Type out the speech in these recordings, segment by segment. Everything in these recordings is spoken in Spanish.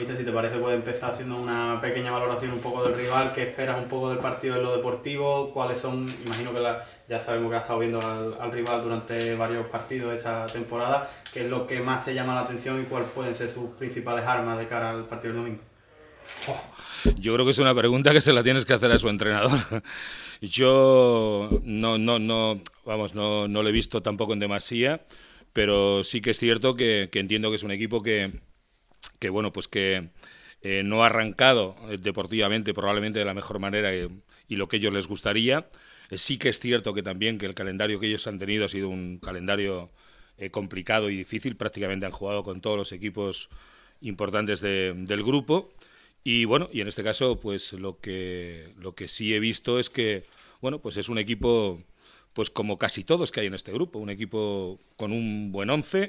si te parece, puede empezar haciendo una pequeña valoración un poco del rival, qué esperas un poco del partido en lo deportivo, cuáles son, imagino que ya sabemos que has estado viendo al, rival durante varios partidos esta temporada, qué es lo que más te llama la atención y cuáles pueden ser sus principales armas de cara al partido del domingo. Oh, yo creo que es una pregunta que se la tienes que hacer a su entrenador. Yo no, no, no, vamos, no, lo he visto tampoco en demasía, pero sí que es cierto que entiendo que es un equipo que que bueno, pues que eh, no ha arrancado eh, deportivamente probablemente de la mejor manera eh, y, lo que ellos les gustaría. sí que es cierto que también que el calendario que ellos han tenido ha sido un calendario complicado y difícil, prácticamente han jugado con todos los equipos importantes de, del grupo. Y bueno, y en este caso, pues lo que, lo que sí he visto es que, bueno, pues es un equipo pues como casi todos que hay en este grupo, un equipo con un buen once,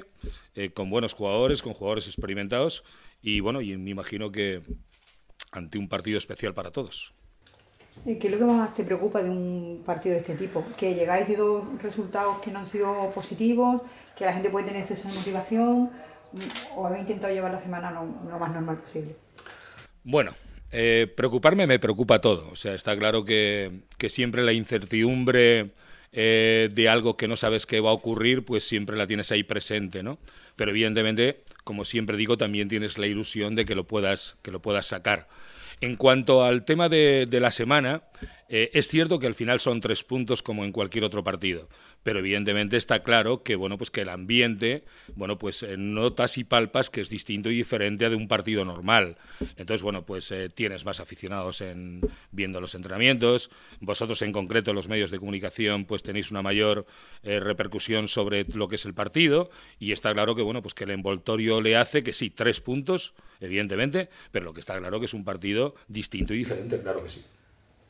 eh, con buenos jugadores, con jugadores experimentados y bueno, y me imagino que ante un partido especial para todos. qué es lo que más te preocupa de un partido de este tipo? Que llegáis de dos resultados que no han sido positivos, que la gente puede tener exceso de motivación, o habéis intentado llevar la semana lo, más normal posible. Bueno, eh, preocuparme me preocupa todo. O sea, está claro que, que siempre la incertidumbre eh, de algo que no sabes que va a ocurrir, pues siempre la tienes ahí presente, ¿no? Pero evidentemente, como siempre digo, también tienes la ilusión de que lo puedas, que lo puedas sacar. En cuanto al tema de la semana, eh, es cierto que al final son tres puntos como en cualquier otro partido, pero evidentemente está claro que bueno pues que el ambiente bueno pues eh, notas y palpas que es distinto y diferente a de un partido normal. Entonces bueno pues eh, tienes más aficionados en viendo los entrenamientos. Vosotros en concreto los medios de comunicación pues tenéis una mayor repercusión sobre lo que es el partido y está claro que bueno pues que el envoltorio le hace que sí tres puntos evidentemente, pero lo que está claro que es un partido distinto y diferente, claro que sí.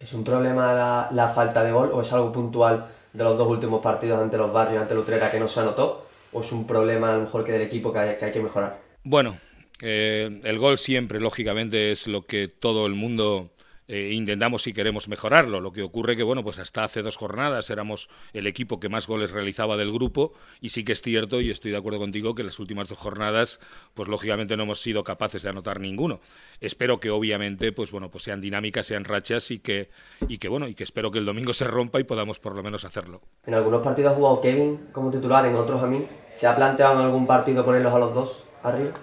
¿Es un problema la, falta de gol o es algo puntual de los dos últimos partidos ante los barrios, ante Lutrera, que no se anotó? ¿O es un problema a lo mejor que del equipo que hay que, mejorar? Bueno, eh, el gol siempre, lógicamente, es lo que todo el mundo eh, intentamos si queremos mejorarlo. Lo que ocurre que, bueno, pues hasta hace dos jornadas éramos el equipo que más goles realizaba del grupo y sí que es cierto, y estoy de acuerdo contigo, que en las últimas dos jornadas, pues lógicamente no hemos sido capaces de anotar ninguno. Espero que obviamente, pues bueno, pues sean dinámicas, sean rachas y que, y que bueno, y que espero que el domingo se rompa y podamos por lo menos hacerlo. En algunos partidos ha jugado Kevin como titular, en otros a mí. ¿Se ha planteado en algún partido ponerlos a los dos arriba?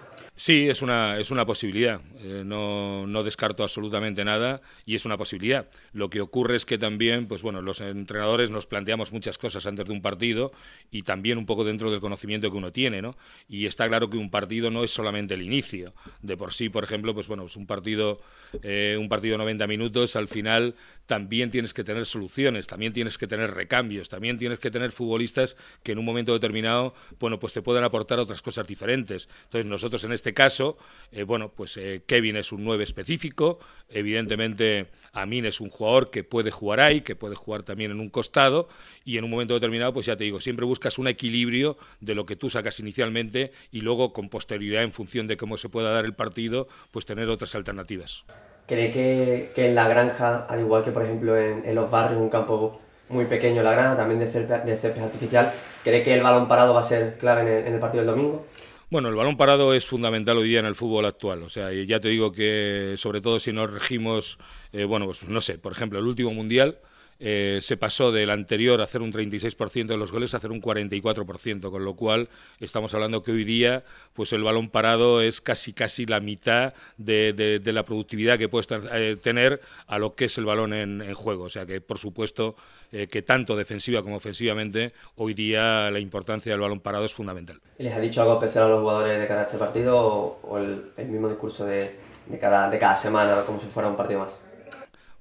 Sí, es una, es una posibilidad. Eh, no, no, descarto absolutamente nada y es una posibilidad. Lo que ocurre es que también, pues bueno, los entrenadores nos planteamos muchas cosas antes de un partido y también un poco dentro del conocimiento que uno tiene, ¿no? Y está claro que un partido no es solamente el inicio. De por sí, por ejemplo, pues bueno, es pues un partido, eh, un partido 90 minutos, al final también tienes que tener soluciones, también tienes que tener recambios, también tienes que tener futbolistas que en un momento determinado, bueno, pues te puedan aportar otras cosas diferentes. Entonces nosotros en este este caso, eh, bueno, pues eh, Kevin es un 9 específico, evidentemente Amin es un jugador que puede jugar ahí, que puede jugar también en un costado y en un momento determinado, pues ya te digo, siempre buscas un equilibrio de lo que tú sacas inicialmente y luego con posterioridad en función de cómo se pueda dar el partido, pues tener otras alternativas. ¿Cree que, que en la granja, al igual que por ejemplo en, los barrios, un campo muy pequeño la granja, también de césped, artificial, ¿cree que el balón parado va a ser clave en el partido del domingo? Bueno, el balón parado es fundamental hoy día en el fútbol actual. O sea, ya te digo que sobre todo si nos regimos, eh, bueno, pues no sé, por ejemplo, el último mundial eh, se pasó del anterior a hacer un 36% de los goles a hacer un 44%, con lo cual estamos hablando que hoy día pues el balón parado es casi casi la mitad de, la productividad que puede eh, tener a lo que es el balón en, juego. O sea que, por supuesto, eh, que tanto defensiva como ofensivamente, hoy día la importancia del balón parado es fundamental. ¿Les ha dicho algo especial a los jugadores de cara este partido o, el, mismo discurso de, de, cada, de cada semana como si fuera un partido más?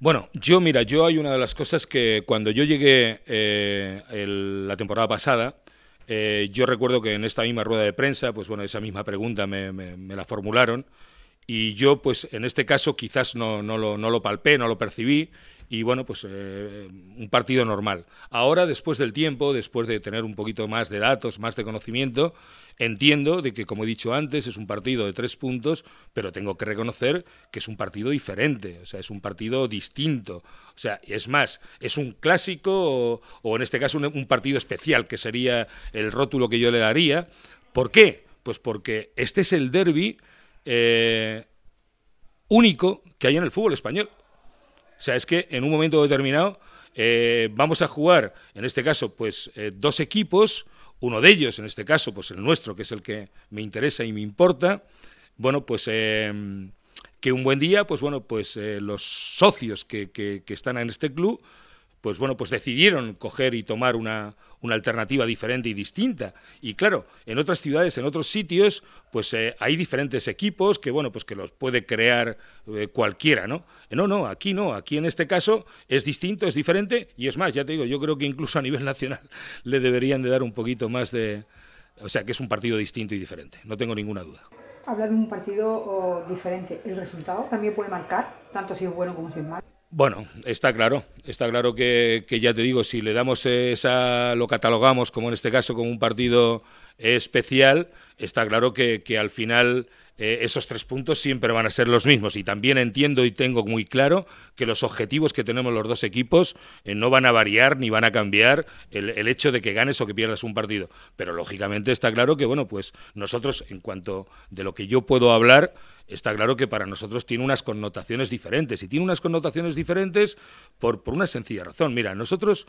Bueno, yo mira, yo hay una de las cosas que cuando yo llegué eh, la temporada pasada, eh, yo recuerdo que en esta misma rueda de prensa, pues bueno, esa misma pregunta me, la formularon y yo pues en este caso quizás no, no, no lo palpé, no lo percibí y bueno, pues eh, un partido normal. Ahora, después del tiempo, después de tener un poquito más de datos, más de conocimiento, entiendo de que, como he dicho antes, es un partido de tres puntos, pero tengo que reconocer que es un partido diferente, o sea, es un partido distinto. O sea, es más, es un clásico o, en este caso un, partido especial, que sería el rótulo que yo le daría. ¿Por qué? Pues porque este es el derby eh, único que hay en el fútbol español. O sea, es que en un momento determinado eh, vamos a jugar, en este caso, pues eh, dos equipos, uno de ellos, en este caso, pues el nuestro, que es el que me interesa y me importa. Bueno, pues em, que un buen día, pues bueno, pues eh, los socios que, que están en este club, pues bueno, pues decidieron coger y tomar una, una alternativa diferente y distinta. Y claro, en otras ciudades, en otros sitios, pues eh, hay diferentes equipos que, bueno, pues que los puede crear eh, cualquiera, ¿no? Eh, no, no, aquí no, aquí en este caso es distinto, es diferente y es más, ya te digo, yo creo que incluso a nivel nacional le deberían de dar un poquito más de... O sea, que es un partido distinto y diferente, no tengo ninguna duda hablar de un partido oh, diferente. El resultado también puede marcar, tanto si es bueno como si es malo. Bueno, está claro, está claro que, ya te digo, si le damos esa, lo catalogamos como en este caso como un partido especial, está claro que, que al final eh, esos tres puntos siempre van a ser los mismos. Y también entiendo y tengo muy claro que los objetivos que tenemos los dos equipos eh, no van a variar ni van a cambiar el, hecho de que ganes o que pierdas un partido. Pero lógicamente está claro que, bueno, pues nosotros, en cuanto de lo que yo puedo hablar, está claro que para nosotros tiene unas connotaciones diferentes. Y tiene unas connotaciones diferentes por, por una sencilla razón. Mira, nosotros,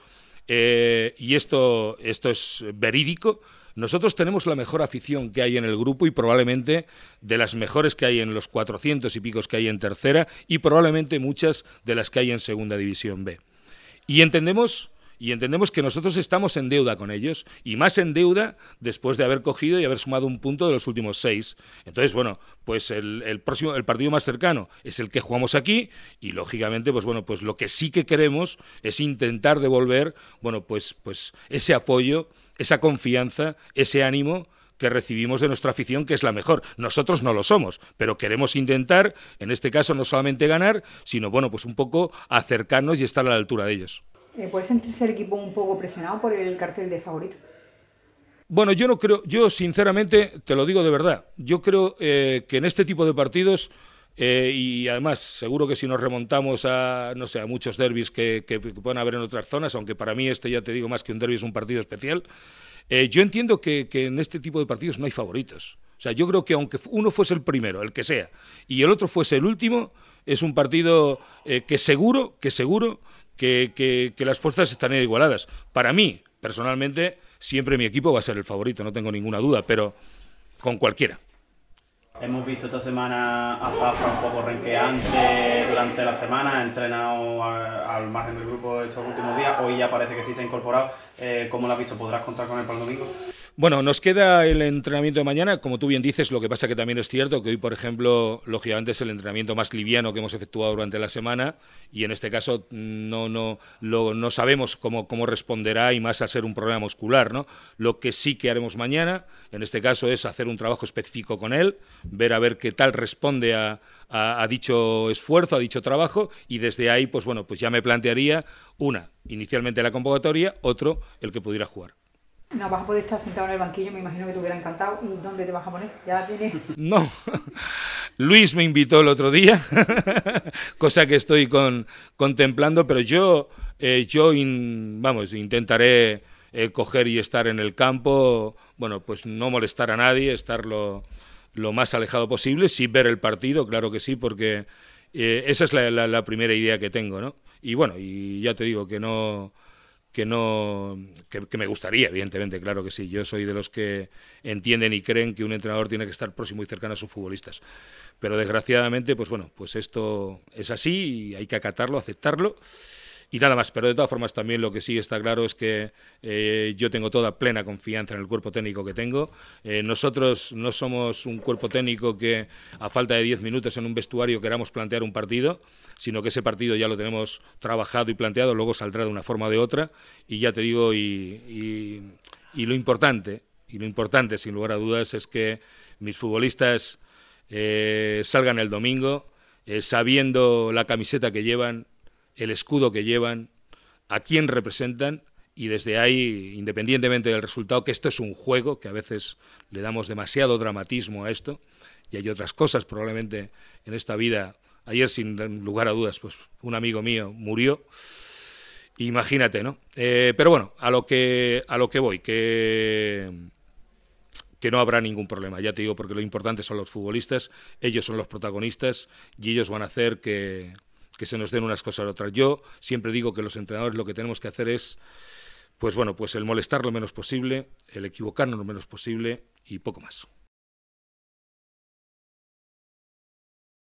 eh, y esto, esto es verídico, nosotros tenemos la mejor afición que hay en el grupo y probablemente de las mejores que hay en los 400 y picos que hay en tercera y probablemente muchas de las que hay en segunda división B. Y entendemos y entendemos que nosotros estamos en deuda con ellos y más en deuda después de haber cogido y haber sumado un punto de los últimos seis. Entonces, bueno, pues el, el próximo, el partido más cercano es el que jugamos aquí y lógicamente, pues bueno, pues lo que sí que queremos es intentar devolver, bueno, pues, pues ese apoyo, esa confianza, ese ánimo que recibimos de nuestra afición, que es la mejor. Nosotros no lo somos, pero queremos intentar, en este caso, no solamente ganar, sino, bueno, pues un poco acercarnos y estar a la altura de ellos. Eh, ¿Puede sentirse el equipo un poco presionado por el cartel de favorito? Bueno, yo no creo, yo sinceramente te lo digo de verdad, yo creo eh, que en este tipo de partidos eh, y además seguro que si nos remontamos a no sé muchos derbis que, que, haber en otras zonas, aunque para mí este ya te digo más que un derbi es un partido especial, yo entiendo que, que, en este tipo de partidos no hay favoritos. O sea, yo creo que aunque uno fuese el primero, el que sea, y el otro fuese el último, es un partido que seguro, que seguro que, que, las fuerzas están igualadas. Para mí, personalmente, siempre mi equipo va a ser el favorito, no tengo ninguna duda, pero con cualquiera. Hemos visto esta semana a Zafra un poco renqueante durante la semana, ha entrenado al, margen del grupo estos últimos días, hoy ya parece que sí se ha incorporado. Eh, ¿Cómo lo has visto? ¿Podrás contar con él para el domingo? Bueno, nos queda el entrenamiento de mañana, como tú bien dices, lo que pasa que también es cierto que hoy, por ejemplo, lógicamente es el entrenamiento más liviano que hemos efectuado durante la semana y en este caso mm, no, no, no sabemos cómo, cómo responderá y más a ser un problema muscular. ¿no? Lo que sí que haremos mañana, en este caso, es hacer un trabajo específico con él, ver a ver qué tal responde a, a dicho esfuerzo, a dicho trabajo y desde ahí, pues bueno, pues ya me plantearía una, inicialmente la convocatoria, otro, el que pudiera jugar. No vas a poder estar sentado en el banquillo, me imagino que te hubiera encantado. ¿Y dónde te vas a poner? Ya tienes. No. Luis me invitó el otro día, cosa que estoy con, contemplando, pero yo, eh, yo vamos, intentaré eh, coger y estar en el campo, bueno, pues no molestar a nadie, estar lo, más alejado posible, sí ver el partido, claro que sí, porque eh, esa es la, la primera idea que tengo, ¿no? Y bueno, y ya te digo que no que no que, me gustaría, evidentemente, claro que sí. Yo soy de los que entienden y creen que un entrenador tiene que estar próximo y cercano a sus futbolistas. Pero desgraciadamente, pues bueno, pues esto es así y hay que acatarlo, aceptarlo y nada más. Pero de todas formas, también lo que sí está claro es que eh, yo tengo toda plena confianza en el cuerpo técnico que tengo. Eh, nosotros no somos un cuerpo técnico que a falta de 10 minutos en un vestuario queramos plantear un partido, sino que ese partido ya lo tenemos trabajado y planteado, luego saldrá de una forma o de otra. Y ya te digo, y, lo importante, y lo importante sin lugar a dudas, es que mis futbolistas eh, salgan el domingo sabiendo la camiseta que llevan, el escudo que llevan, a quién representan y desde ahí, independientemente del resultado, que esto es un juego, que a veces le damos demasiado dramatismo a esto y hay otras cosas probablemente en esta vida. Ayer, sin lugar a dudas, pues un amigo mío murió. Imagínate, ¿no? Eh, pero bueno, a lo que, a lo que voy, que, que no habrá ningún problema, ya te digo, porque lo importante son los futbolistas, ellos son los protagonistas y ellos van a hacer que, que se nos den unas cosas u otras. Yo siempre digo que los entrenadores lo que tenemos que hacer es, pues bueno, pues el molestar lo menos posible, el equivocarnos lo menos posible y poco más.